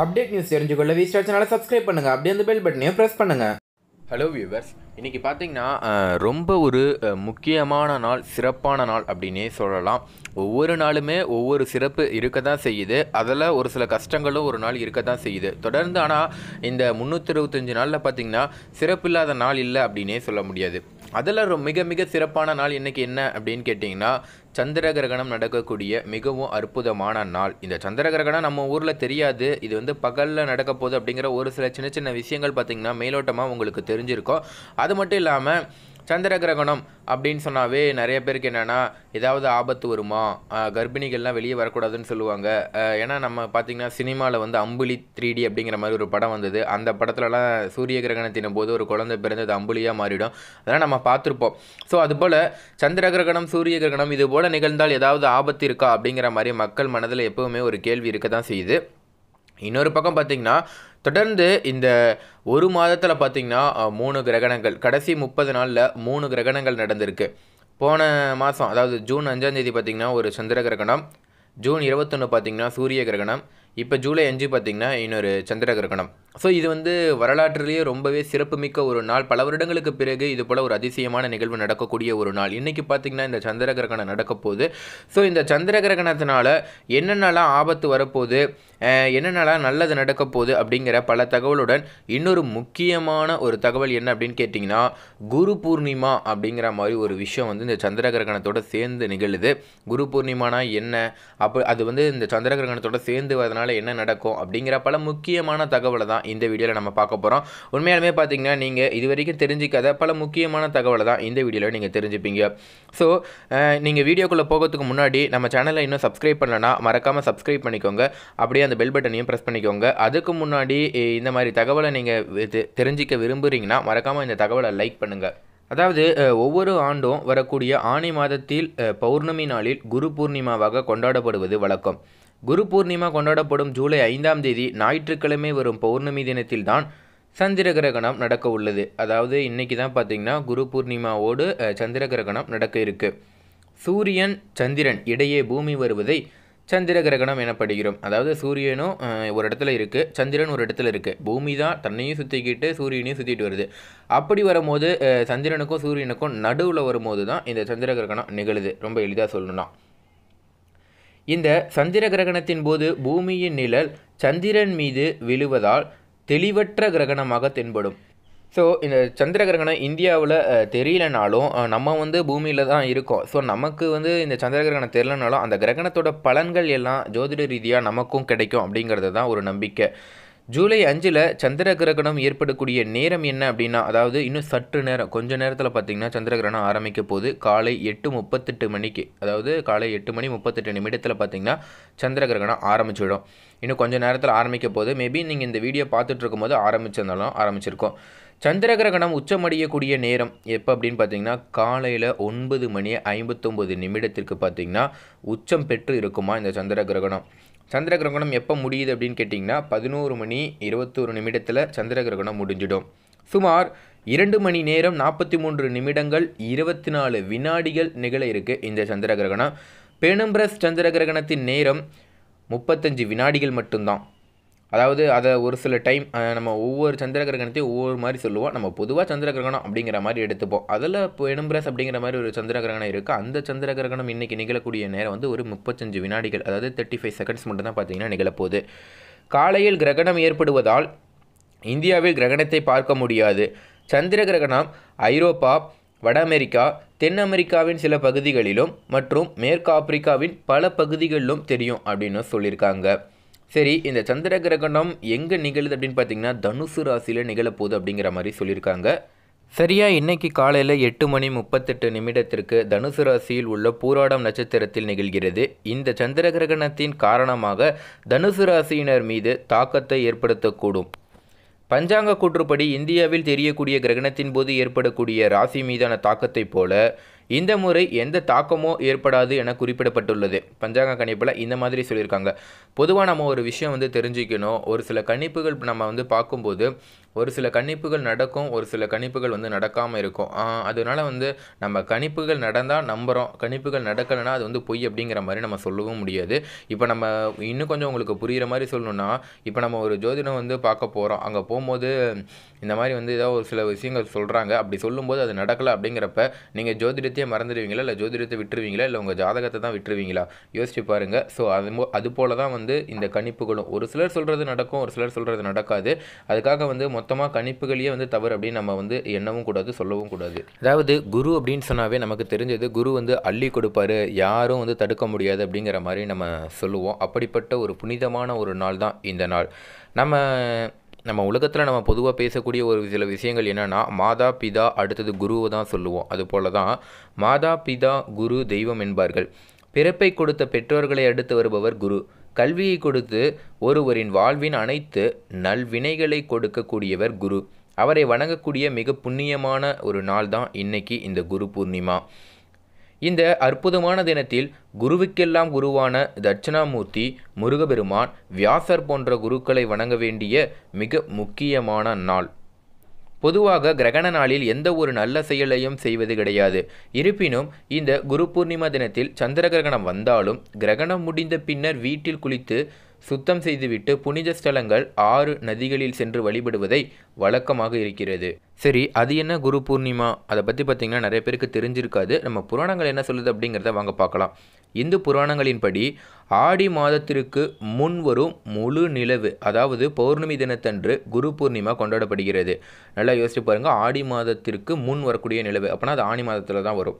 update news தெரிஞ்சுக்கொள்ள V star சேனலை subscribe பண்ணுங்கள் அப்படியே அந்த பெல் பட்டனையும் ப்ரெஸ் பண்ணுங்கள் ஹலோ வியூவர்ஸ் இன்றைக்கி பார்த்தீங்கன்னா ரொம்ப ஒரு முக்கியமான நாள் சிறப்பான நாள் அப்படின்னே சொல்லலாம் ஒவ்வொரு நாளுமே ஒவ்வொரு சிறப்பு இருக்க தான் செய்யுது அதில் ஒரு சில கஷ்டங்களும் ஒரு நாள் இருக்க தான் செய்யுது தொடர்ந்து ஆனால் இந்த முந்நூற்றி இருபத்தஞ்சி நாளில் பார்த்திங்கன்னா சிறப்பு இல்லாத நாள் இல்லை அப்படின்னே சொல்ல முடியாது அதில் மிக மிக சிறப்பான நாள் இன்றைக்கி என்ன அப்படின்னு கேட்டிங்கன்னா சந்திர கிரகணம் நடக்கக்கூடிய மிகவும் அற்புதமான நாள் இந்த சந்திர கிரகணம் நம்ம ஊரில் தெரியாது இது வந்து பகலில் நடக்க போகுது அப்படிங்கிற ஒரு சில சின்ன சின்ன விஷயங்கள் பார்த்திங்கன்னா மேலோட்டமாக உங்களுக்கு தெரிஞ்சிருக்கும் அது மட்டும் இல்லாமல் சந்திர கிரகணம் அப்படின்னு சொன்னாவே நிறைய பேருக்கு என்னென்னா ஏதாவது ஆபத்து வருமா கர்ப்பிணிகள்லாம் வெளியே வரக்கூடாதுன்னு சொல்லுவாங்க ஏன்னா நம்ம பார்த்திங்கன்னா சினிமாவில் வந்து அம்புலி த்ரீ டி அப்படிங்கிற மாதிரி ஒரு படம் வந்தது அந்த படத்துலலாம் சூரிய கிரகணத்தின் போது ஒரு குழந்தை பிறந்தது அம்புலியாக மாறிடும் அதெல்லாம் நம்ம பார்த்துருப்போம் ஸோ அதுபோல் சந்திர கிரகணம் சூரிய கிரகணம் இது போல் நிகழ்ந்தால் ஏதாவது ஆபத்து இருக்கா அப்படிங்கிற மாதிரி மக்கள் மனதில் எப்போவுமே ஒரு கேள்வி இருக்க தான் செய்யுது இன்னொரு பக்கம் பார்த்திங்கன்னா தொடர்ந்து இந்த ஒரு மாதத்தில் பார்த்திங்கன்னா மூணு கிரகணங்கள் கடைசி முப்பது நாளில் மூணு கிரகணங்கள் நடந்திருக்கு போன மாதம் அதாவது ஜூன் அஞ்சாந்தேதி பார்த்திங்கன்னா ஒரு சந்திர கிரகணம் ஜூன் இருபத்தொன்று பார்த்திங்கன்னா சூரிய கிரகணம் இப்போ ஜூலை அஞ்சு பார்த்திங்கன்னா இன்னொரு சந்திர கிரகணம் ஸோ இது வந்து வரலாற்றிலேயே ரொம்பவே சிறப்புமிக்க ஒரு நாள் பல வருடங்களுக்கு பிறகு இது போல் ஒரு அதிசயமான நிகழ்வு நடக்கக்கூடிய ஒரு நாள் இன்றைக்கி பார்த்திங்கன்னா இந்த சந்திர கிரகணம் நடக்க போகுது ஸோ இந்த சந்திர கிரகணத்தினால என்னென்னலாம் ஆபத்து வரப்போகுது என்னென்னலாம் நல்லது நடக்க போகுது அப்படிங்கிற பல தகவலுடன் இன்னொரு முக்கியமான ஒரு தகவல் என்ன அப்படின்னு கேட்டிங்கன்னா குரு பூர்ணிமா அப்படிங்கிற மாதிரி ஒரு விஷயம் வந்து இந்த சந்திர கிரகணத்தோடு சேர்ந்து நிகழுது குரு பூர்ணிமானா என்ன அப்போ அது வந்து இந்த சந்திர கிரகணத்தோடு சேர்ந்து வரதுனால என்ன நடக்கும் அப்படிங்கிற பல முக்கியமான தகவலை தான் தான் இந்த வீடியோவில் நம்ம பார்க்க போகிறோம் உண்மையாலுமே பார்த்தீங்கன்னா நீங்கள் இது வரைக்கும் தெரிஞ்சிக்காத பல முக்கியமான தகவலை தான் இந்த வீடியோவில் நீங்கள் தெரிஞ்சுப்பீங்க ஸோ நீங்கள் வீடியோக்குள்ளே போகிறதுக்கு முன்னாடி நம்ம சேனலை இன்னும் சப்ஸ்கிரைப் பண்ணலன்னா மறக்காமல் சப்ஸ்கிரைப் பண்ணிக்கோங்க அப்படியே அந்த பெல் பட்டனையும் ப்ரெஸ் பண்ணிக்கோங்க அதுக்கு முன்னாடி இந்த மாதிரி தகவலை நீங்கள் தெரிஞ்சிக்க விரும்புகிறீங்கன்னா மறக்காமல் இந்த தகவலை லைக் பண்ணுங்கள் அதாவது ஒவ்வொரு ஆண்டும் வரக்கூடிய ஆணி மாதத்தில் பௌர்ணமி நாளில் குரு பூர்ணிமாவாக கொண்டாடப்படுவது வழக்கம் குரு பூர்ணிமா கொண்டாடப்படும் ஜூலை ஐந்தாம் தேதி ஞாயிற்றுக்கிழமை வரும் பௌர்ணமி தினத்தில்தான் சந்திர கிரகணம் நடக்க உள்ளது அதாவது இன்றைக்கி தான் பார்த்திங்கன்னா குரு பூர்ணிமாவோடு சந்திர கிரகணம் நடக்க இருக்குது சூரியன் சந்திரன் இடையே பூமி வருவதை சந்திர கிரகணம் எனப்படுகிறோம் அதாவது சூரியனும் ஒரு இடத்துல இருக்குது சந்திரன் ஒரு இடத்துல இருக்குது பூமி தான் தன்னையும் சுற்றிக்கிட்டு சூரியனையும் சுற்றிட்டு வருது அப்படி வரும்போது சந்திரனுக்கும் சூரியனுக்கும் நடுவில் வரும்போது தான் இந்த சந்திர கிரகணம் நிகழுது ரொம்ப எளிதாக சொல்லணும்னா இந்த சந்திர கிரகணத்தின் போது பூமியின் நிழல் சந்திரன் மீது விழுவதால் தெளிவற்ற கிரகணமாக தென்படும் ஸோ இந்த சந்திர கிரகணம் இந்தியாவில் தெரியலனாலும் நம்ம வந்து பூமியில் தான் இருக்கோம் ஸோ நமக்கு வந்து இந்த சந்திர கிரகணம் தெரியலனாலும் அந்த கிரகணத்தோட பலன்கள் எல்லாம் ஜோதிட ரீதியாக நமக்கும் கிடைக்கும் அப்படிங்கிறது தான் ஒரு நம்பிக்கை ஜூலை அஞ்சில் சந்திர கிரகணம் ஏற்படக்கூடிய நேரம் என்ன அப்படின்னா அதாவது இன்னும் சற்று நேரம் கொஞ்சம் நேரத்தில் பார்த்தீங்கன்னா சந்திர கிரகணம் ஆரம்பிக்க போது காலை எட்டு முப்பத்தெட்டு மணிக்கு அதாவது காலை எட்டு மணி முப்பத்தெட்டு நிமிடத்தில் பார்த்தீங்கன்னா சந்திர கிரகணம் ஆரம்பிச்சிடும் இன்னும் கொஞ்சம் நேரத்தில் ஆரம்பிக்க போது மேபி நீங்கள் இந்த வீடியோ பார்த்துட்டு இருக்கும்போது ஆரம்பிச்சிருந்தாலும் ஆரம்பிச்சிருக்கோம் சந்திர கிரகணம் உச்சமடையக்கூடிய நேரம் எப்போ அப்படின்னு பார்த்தீங்கன்னா காலையில் ஒன்பது மணி ஐம்பத்தொம்பது நிமிடத்திற்கு பார்த்தீங்கன்னா உச்சம் பெற்று இருக்குமா இந்த சந்திர கிரகணம் சந்திர கிரகணம் எப்போ முடியுது அப்படின்னு கேட்டிங்கன்னா பதினோரு மணி இருபத்தோரு நிமிடத்தில் சந்திர கிரகணம் முடிஞ்சிடும் சுமார் இரண்டு மணி நேரம் நாற்பத்தி மூன்று நிமிடங்கள் இருபத்தி நாலு வினாடிகள் நிகழ இருக்குது இந்த சந்திர கிரகணம் பேனம்பிரஸ் சந்திர கிரகணத்தின் நேரம் முப்பத்தஞ்சு வினாடிகள் மட்டும்தான் அதாவது அதை ஒரு சில டைம் நம்ம ஒவ்வொரு சந்திர கிரகணத்தையும் ஒவ்வொரு மாதிரி சொல்லுவோம் நம்ம பொதுவாக சந்திர கிரகணம் அப்படிங்கிற மாதிரி எடுத்துப்போம் அதில் இப்போ எனும்பிரஸ் அப்படிங்கிற மாதிரி ஒரு சந்திர கிரகணம் இருக்குது அந்த சந்திர கிரகணம் இன்றைக்கி நிகழக்கூடிய நேரம் வந்து ஒரு முப்பத்தஞ்சு வினாடிகள் அதாவது தேர்ட்டி ஃபைவ் செகண்ட்ஸ் மட்டும் தான் பார்த்திங்கன்னா நிகழப்போகுது காலையில் கிரகணம் ஏற்படுவதால் இந்தியாவில் கிரகணத்தை பார்க்க முடியாது சந்திர கிரகணம் ஐரோப்பா வட அமெரிக்கா தென் அமெரிக்காவின் சில பகுதிகளிலும் மற்றும் மேற்கு ஆப்பிரிக்காவின் பல பகுதிகளிலும் தெரியும் அப்படின்னு சொல்லியிருக்காங்க சரி இந்த சந்திர கிரகணம் எங்கே நிகழுது அப்படின்னு பார்த்தீங்கன்னா தனுசு ராசியில் நிகழப்போகுது அப்படிங்கிற மாதிரி சொல்லியிருக்காங்க சரியாக இன்னைக்கு காலையில் எட்டு மணி முப்பத்தெட்டு நிமிடத்திற்கு தனுசு ராசியில் உள்ள பூராடம் நட்சத்திரத்தில் நிகழ்கிறது இந்த சந்திர கிரகணத்தின் காரணமாக தனுசு ராசியினர் மீது தாக்கத்தை ஏற்படுத்தக்கூடும் பஞ்சாங்க கூற்றுப்படி இந்தியாவில் தெரியக்கூடிய கிரகணத்தின் போது ஏற்படக்கூடிய ராசி மீதான தாக்கத்தைப் போல இந்த முறை எந்த தாக்கமோ ஏற்படாது என குறிப்பிடப்பட்டுள்ளது பஞ்சாங்க கணிப்பில் இந்த மாதிரி சொல்லியிருக்காங்க பொதுவாக நம்ம ஒரு விஷயம் வந்து தெரிஞ்சுக்கணும் ஒரு சில கணிப்புகள் நம்ம வந்து பார்க்கும்போது ஒரு சில கணிப்புகள் நடக்கும் ஒரு சில கணிப்புகள் வந்து நடக்காமல் இருக்கும் அதனால் வந்து நம்ம கணிப்புகள் நடந்தால் நம்புகிறோம் கணிப்புகள் நடக்கலைன்னா அது வந்து பொய் அப்படிங்கிற மாதிரி நம்ம சொல்லவும் முடியாது இப்போ நம்ம இன்னும் கொஞ்சம் உங்களுக்கு புரிகிற மாதிரி சொல்லணும்னா இப்போ நம்ம ஒரு ஜோதிடம் வந்து பார்க்க போகிறோம் அங்கே போகும்போது இந்த மாதிரி வந்து ஏதோ ஒரு சில விஷயங்கள் சொல்கிறாங்க அப்படி சொல்லும்போது அது நடக்கலை அப்படிங்கிறப்ப நீங்கள் ஜோதிடத்தையே மறந்துடுவீங்களா இல்லை ஜோதிடத்தை விட்டுருவீங்களா இல்லை உங்கள் ஜாதகத்தை தான் விட்டுருவீங்களா யோசிச்சு பாருங்கள் ஸோ அது அது போல தான் வந்து இந்த கணிப்புகளும் ஒரு சிலர் சொல்கிறது நடக்கும் ஒரு சிலர் சொல்கிறது நடக்காது அதுக்காக வந்து மொத்தமாக கணிப்புகளையே வந்து தவறு அப்படின்னு நம்ம வந்து எண்ணவும் கூடாது சொல்லவும் கூடாது அதாவது குரு அப்படின்னு சொன்னாவே நமக்கு தெரிஞ்சது குரு வந்து அள்ளி கொடுப்பாரு யாரும் வந்து தடுக்க முடியாது அப்படிங்கிற மாதிரி நம்ம சொல்லுவோம் அப்படிப்பட்ட ஒரு புனிதமான ஒரு நாள் தான் இந்த நாள் நம்ம நம்ம உலகத்தில் நம்ம பொதுவாக பேசக்கூடிய ஒரு சில விஷயங்கள் என்னென்னா மாதா பிதா அடுத்தது குருவை தான் சொல்லுவோம் அதுபோல தான் மாதா பிதா குரு தெய்வம் என்பார்கள் பிறப்பை கொடுத்த பெற்றோர்களை அடுத்து வருபவர் குரு கல்வியை கொடுத்து ஒருவரின் வாழ்வின் அனைத்து நல்வினைகளை கொடுக்கக்கூடியவர் குரு அவரை வணங்கக்கூடிய மிக புண்ணியமான ஒரு நாள் தான் இன்னைக்கு இந்த குரு பூர்ணிமா இந்த அற்புதமான தினத்தில் குருவுக்கெல்லாம் குருவான தட்சிணாமூர்த்தி முருகபெருமான் வியாசர் போன்ற குருக்களை வணங்க வேண்டிய மிக முக்கியமான நாள் பொதுவாக கிரகண நாளில் எந்த ஒரு நல்ல செயலையும் செய்வது கிடையாது இருப்பினும் இந்த குரு பூர்ணிமா தினத்தில் சந்திர கிரகணம் வந்தாலும் கிரகணம் முடிந்த பின்னர் வீட்டில் குளித்து சுத்தம் செய்துவிட்டு புனித ஸ்தலங்கள் ஆறு நதிகளில் சென்று வழிபடுவதை வழக்கமாக இருக்கிறது சரி அது என்ன குரு பூர்ணிமா அதை பற்றி பார்த்திங்கன்னா நிறைய பேருக்கு தெரிஞ்சிருக்காது நம்ம புராணங்கள் என்ன சொல்லுது அப்படிங்கிறத வாங்க பார்க்கலாம் இந்து புராணங்களின்படி ஆடி மாதத்திற்கு முன் வரும் முழு நிலவு அதாவது பௌர்ணமி தினத்தன்று குரு பூர்ணிமா கொண்டாடப்படுகிறது நல்லா யோசிச்சு பாருங்கள் ஆடி மாதத்திற்கு முன் வரக்கூடிய நிலவு அப்போனா அது ஆணி மாதத்தில் தான் வரும்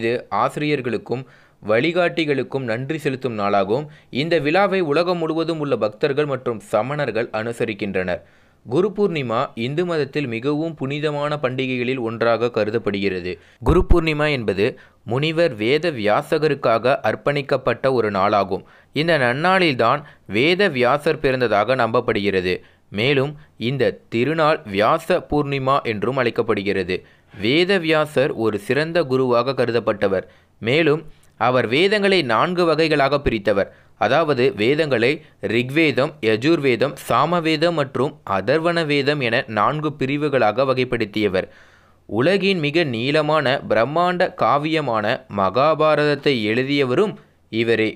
இது ஆசிரியர்களுக்கும் வழிகாட்டிகளுக்கும் நன்றி செலுத்தும் நாளாகும் இந்த விழாவை உலகம் முழுவதும் உள்ள பக்தர்கள் மற்றும் சமணர்கள் அனுசரிக்கின்றனர் குரு பூர்ணிமா இந்து மதத்தில் மிகவும் புனிதமான பண்டிகைகளில் ஒன்றாக கருதப்படுகிறது குரு பூர்ணிமா என்பது முனிவர் வேத வியாசகருக்காக அர்ப்பணிக்கப்பட்ட ஒரு நாளாகும் இந்த நன்னாளில்தான் வேத வியாசர் பிறந்ததாக நம்பப்படுகிறது மேலும் இந்த திருநாள் வியாச பூர்ணிமா என்றும் அழைக்கப்படுகிறது வேத வியாசர் ஒரு சிறந்த குருவாக கருதப்பட்டவர் மேலும் அவர் வேதங்களை நான்கு வகைகளாக பிரித்தவர் அதாவது வேதங்களை ரிக்வேதம் யஜுர்வேதம் சாமவேதம் மற்றும் அதர்வண வேதம் என நான்கு பிரிவுகளாக வகைப்படுத்தியவர் உலகின் மிக நீளமான பிரம்மாண்ட காவியமான மகாபாரதத்தை எழுதியவரும் இவரே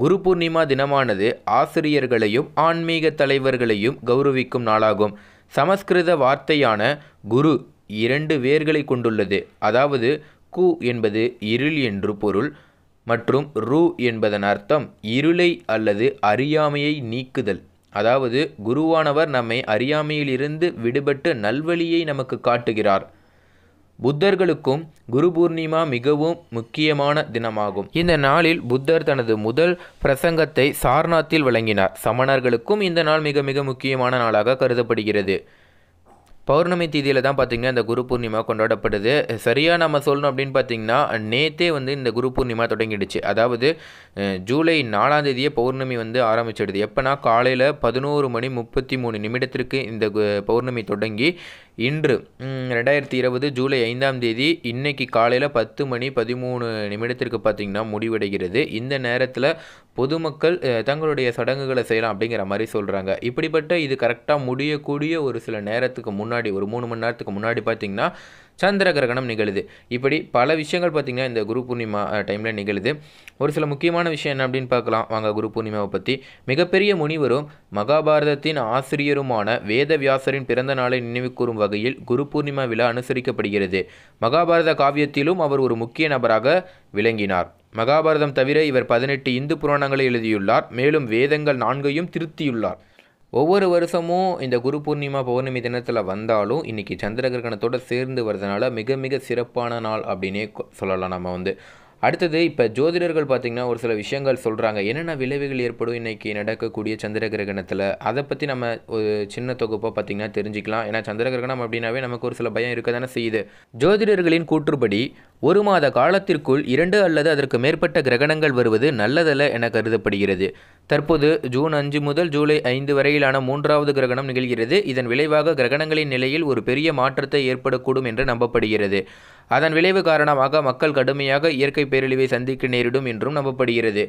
குரு பூர்ணிமா தினமானது ஆசிரியர்களையும் ஆன்மீக தலைவர்களையும் கௌரவிக்கும் நாளாகும் சமஸ்கிருத வார்த்தையான குரு இரண்டு வேர்களை கொண்டுள்ளது அதாவது கு என்பது இருள் என்று பொருள் மற்றும் ரூ என்பதன் அர்த்தம் இருளை அல்லது அறியாமையை நீக்குதல் அதாவது குருவானவர் நம்மை அறியாமையிலிருந்து விடுபட்டு நல்வழியை நமக்கு காட்டுகிறார் புத்தர்களுக்கும் குரு பூர்ணிமா மிகவும் முக்கியமான தினமாகும் இந்த நாளில் புத்தர் தனது முதல் பிரசங்கத்தை சார்நாத்தில் வழங்கினார் சமணர்களுக்கும் இந்த நாள் மிக மிக முக்கியமான நாளாக கருதப்படுகிறது பௌர்ணமி தேதியில் தான் பார்த்திங்கன்னா இந்த குரு பூர்ணிமா கொண்டாடப்படுது சரியாக நம்ம சொல்லணும் அப்படின்னு பார்த்திங்கன்னா நேத்தே வந்து இந்த குரு பூர்ணிமா தொடங்கிடுச்சு அதாவது ஜூலை நாலாம் தேதியே பௌர்ணமி வந்து ஆரம்பிச்சிடுது எப்போனா காலையில் பதினோரு மணி முப்பத்தி மூணு நிமிடத்திற்கு இந்த பௌர்ணமி தொடங்கி இன்று ரெண்டாயிரத்தி இருபது ஜூலை ஐந்தாம் தேதி இன்றைக்கி காலையில் பத்து மணி பதிமூணு நிமிடத்திற்கு பார்த்திங்கன்னா முடிவடைகிறது இந்த நேரத்தில் பொதுமக்கள் தங்களுடைய சடங்குகளை செய்யலாம் அப்படிங்கிற மாதிரி சொல்கிறாங்க இப்படிப்பட்ட இது கரெக்டாக முடியக்கூடிய ஒரு சில நேரத்துக்கு முன்னாடி ஒரு மூணு மணி நேரத்துக்கு முன்னாடி பார்த்திங்கன்னா சந்திர கிரகணம் நிகழுது இப்படி பல விஷயங்கள் பார்த்திங்கன்னா இந்த குரு பூர்ணிமா டைமில் நிகழுது ஒரு சில முக்கியமான விஷயம் என்ன அப்படின்னு பார்க்கலாம் வாங்க குரு பூர்ணிமாவை பற்றி மிகப்பெரிய முனிவரும் மகாபாரதத்தின் ஆசிரியருமான வேதவியாசரின் பிறந்த நாளை நினைவு கூறும் வகையில் குரு பூர்ணிமா விழா அனுசரிக்கப்படுகிறது மகாபாரத காவியத்திலும் அவர் ஒரு முக்கிய நபராக விளங்கினார் மகாபாரதம் தவிர இவர் பதினெட்டு இந்து புராணங்களை எழுதியுள்ளார் மேலும் வேதங்கள் நான்கையும் திருத்தியுள்ளார் ஒவ்வொரு வருஷமும் இந்த குரு பூர்ணிமா பௌர்ணமி தினத்தில் வந்தாலும் இன்றைக்கி சந்திர கிரகணத்தோடு சேர்ந்து வர்றதுனால மிக மிக சிறப்பான நாள் அப்படின்னே சொல்லலாம் நம்ம வந்து அடுத்தது இப்போ ஜோதிடர்கள் பார்த்திங்கன்னா ஒரு சில விஷயங்கள் சொல்கிறாங்க என்னென்ன விளைவுகள் ஏற்படும் இன்றைக்கி நடக்கக்கூடிய சந்திர கிரகணத்தில் அதை பற்றி நம்ம ஒரு சின்ன தொகுப்பாக பார்த்திங்கன்னா தெரிஞ்சுக்கலாம் ஏன்னா சந்திர கிரகணம் அப்படின்னாவே நமக்கு ஒரு சில பயம் இருக்க தானே செய்யுது ஜோதிடர்களின் கூற்றுப்படி ஒரு மாத காலத்திற்குள் இரண்டு அல்லது அதற்கு மேற்பட்ட கிரகணங்கள் வருவது நல்லதல்ல என கருதப்படுகிறது தற்போது ஜூன் அஞ்சு முதல் ஜூலை ஐந்து வரையிலான மூன்றாவது கிரகணம் நிகழ்கிறது இதன் விளைவாக கிரகணங்களின் நிலையில் ஒரு பெரிய மாற்றத்தை ஏற்படக்கூடும் என்று நம்பப்படுகிறது அதன் விளைவு காரணமாக மக்கள் கடுமையாக இயற்கை பேரழிவை சந்திக்க நேரிடும் என்றும் நம்பப்படுகிறது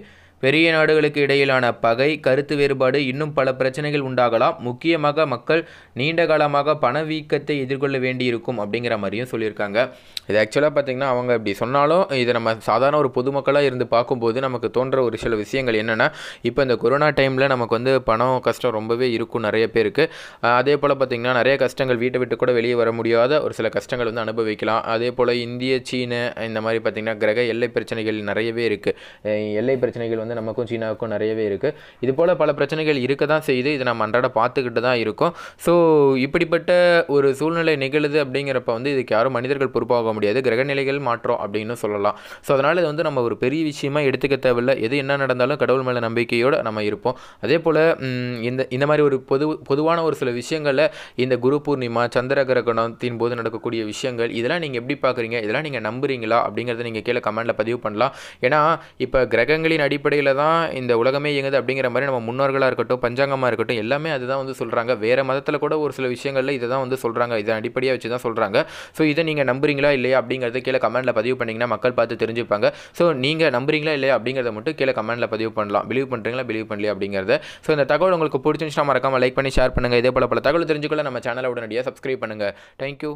பெரிய நாடுகளுக்கு இடையிலான பகை கருத்து வேறுபாடு இன்னும் பல பிரச்சனைகள் உண்டாகலாம் முக்கியமாக மக்கள் நீண்ட காலமாக பணவீக்கத்தை எதிர்கொள்ள வேண்டியிருக்கும் அப்படிங்கிற மாதிரியும் சொல்லியிருக்காங்க இது ஆக்சுவலாக பார்த்திங்கன்னா அவங்க இப்படி சொன்னாலும் இதை நம்ம சாதாரண ஒரு பொதுமக்களாக இருந்து பார்க்கும்போது நமக்கு தோன்ற ஒரு சில விஷயங்கள் என்னென்னா இப்போ இந்த கொரோனா டைமில் நமக்கு வந்து பணம் கஷ்டம் ரொம்பவே இருக்கும் நிறைய பேருக்கு அதே போல் பார்த்திங்கன்னா நிறைய கஷ்டங்கள் வீட்டை விட்டு கூட வெளியே வர முடியாத ஒரு சில கஷ்டங்கள் வந்து அனுபவிக்கலாம் அதே போல் இந்திய சீன இந்த மாதிரி பார்த்திங்கன்னா கிரக எல்லை பிரச்சனைகள் நிறையவே இருக்குது எல்லை பிரச்சனைகள் வந்து வந்து நமக்கும் சீனாவுக்கும் நிறையவே இருக்குது இது போல் பல பிரச்சனைகள் இருக்க தான் செய்யுது இது நம்ம அன்றாட பார்த்துக்கிட்டு தான் இருக்கோம் ஸோ இப்படிப்பட்ட ஒரு சூழ்நிலை நிகழுது அப்படிங்கிறப்ப வந்து இதுக்கு யாரும் மனிதர்கள் பொறுப்பாக முடியாது கிரகநிலைகள் மாற்றம் அப்படின்னு சொல்லலாம் ஸோ அதனால் இது வந்து நம்ம ஒரு பெரிய விஷயமா எடுத்துக்க தேவையில்லை எது என்ன நடந்தாலும் கடவுள் மேலே நம்பிக்கையோடு நம்ம இருப்போம் அதே போல் இந்த இந்த மாதிரி ஒரு பொது பொதுவான ஒரு சில விஷயங்களில் இந்த குரு பூர்ணிமா சந்திர கிரகணத்தின் போது நடக்கக்கூடிய விஷயங்கள் இதெல்லாம் நீங்கள் எப்படி பார்க்குறீங்க இதெல்லாம் நீங்கள் நம்புறீங்களா அப்படிங்கிறத நீங்கள் கீழே கமெண்ட்டில் பதிவு பண்ணலாம் ஏன்னா இப்போ கிரகங்களின் அடிப்படையில் அடிப்படையில் தான் இந்த உலகமே இயங்குது அப்படிங்கிற மாதிரி நம்ம முன்னோர்களாக இருக்கட்டும் பஞ்சாங்கமாக இருக்கட்டும் எல்லாமே அதுதான் வந்து சொல்கிறாங்க வேறு மதத்தில் கூட ஒரு சில விஷயங்களில் இதை தான் வந்து சொல்கிறாங்க இதை அடிப்படையாக வச்சு தான் சொல்கிறாங்க ஸோ இதை நீங்கள் நம்புறீங்களா இல்லையா அப்படிங்கிறது கீழே கமெண்டில் பதிவு பண்ணிங்கன்னா மக்கள் பார்த்து தெரிஞ்சுப்பாங்க ஸோ நீங்கள் நம்புறீங்களா இல்லையா அப்படிங்கிறத மட்டும் கீழே கமெண்ட்டில் பதிவு பண்ணலாம் பிலீவ் பண்ணுறீங்களா பிலீவ் பண்ணலையா அப்படிங்கிறத ஸோ இந்த தகவல் உங்களுக்கு பிடிச்சிருந்துச்சுன்னா மறக்காமல் லைக் பண்ணி ஷேர் பண்ணுங்கள் இதே போல் பல தகவல் தெரிஞ்சுக்கொள்ள நம்ம சேனலை உடனடியாக சப்ஸ்கிரைப் பண்ணுங்கள் தேங்க்யூ